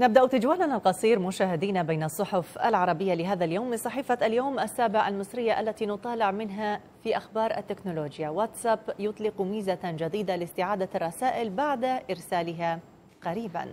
نبدأ تجولنا القصير مشاهدينا بين الصحف العربية لهذا اليوم من صحيفة اليوم السابع المصرية التي نطالع منها في أخبار التكنولوجيا واتساب يطلق ميزة جديدة لاستعادة الرسائل بعد إرسالها قريباً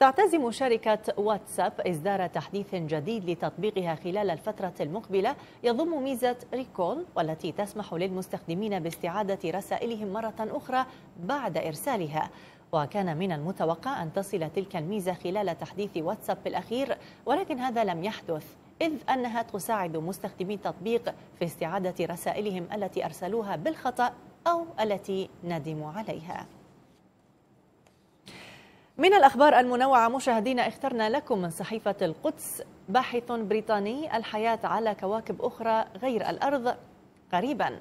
تعتزم شركة واتساب إصدار تحديث جديد لتطبيقها خلال الفترة المقبلة يضم ميزة ريكول والتي تسمح للمستخدمين باستعادة رسائلهم مرة أخرى بعد إرسالها وكان من المتوقع أن تصل تلك الميزة خلال تحديث واتساب الأخير ولكن هذا لم يحدث إذ أنها تساعد مستخدمي التطبيق في استعادة رسائلهم التي أرسلوها بالخطأ أو التي ندموا عليها من الأخبار المنوعة مشاهدينا اخترنا لكم من صحيفة القدس باحث بريطاني الحياة على كواكب أخرى غير الأرض قريبا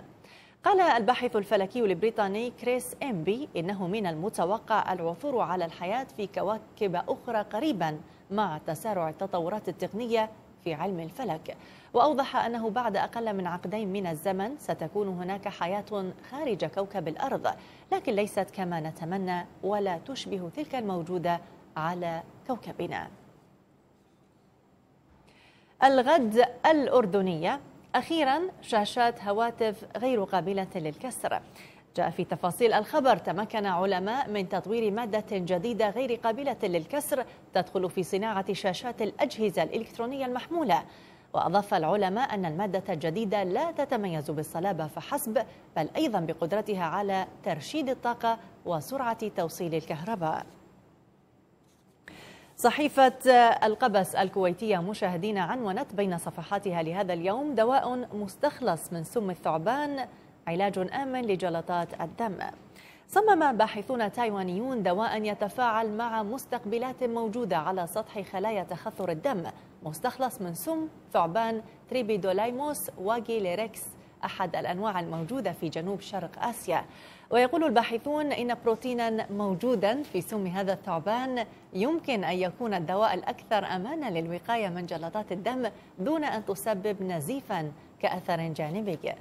قال الباحث الفلكي البريطاني كريس إمبي إنه من المتوقع العثور على الحياة في كواكب أخرى قريبا مع تسارع التطورات التقنية في علم الفلك وأوضح أنه بعد أقل من عقدين من الزمن ستكون هناك حياة خارج كوكب الأرض لكن ليست كما نتمنى ولا تشبه تلك الموجودة على كوكبنا الغد الأردنية أخيرا شاشات هواتف غير قابلة للكسر جاء في تفاصيل الخبر تمكن علماء من تطوير مادة جديدة غير قابلة للكسر تدخل في صناعة شاشات الأجهزة الإلكترونية المحمولة وأضاف العلماء أن المادة الجديدة لا تتميز بالصلابة فحسب بل أيضا بقدرتها على ترشيد الطاقة وسرعة توصيل الكهرباء صحيفة القبس الكويتية مشاهدين عنونت بين صفحاتها لهذا اليوم دواء مستخلص من سم الثعبان علاج آمن لجلطات الدم صمم باحثون تايوانيون دواء يتفاعل مع مستقبلات موجودة على سطح خلايا تخثر الدم مستخلص من سم ثعبان تريبيدولايموس واجيليريكس أحد الأنواع الموجودة في جنوب شرق آسيا ويقول الباحثون إن بروتينا موجودا في سم هذا الثعبان يمكن أن يكون الدواء الأكثر أمانا للوقاية من جلطات الدم دون أن تسبب نزيفا كأثر جانبي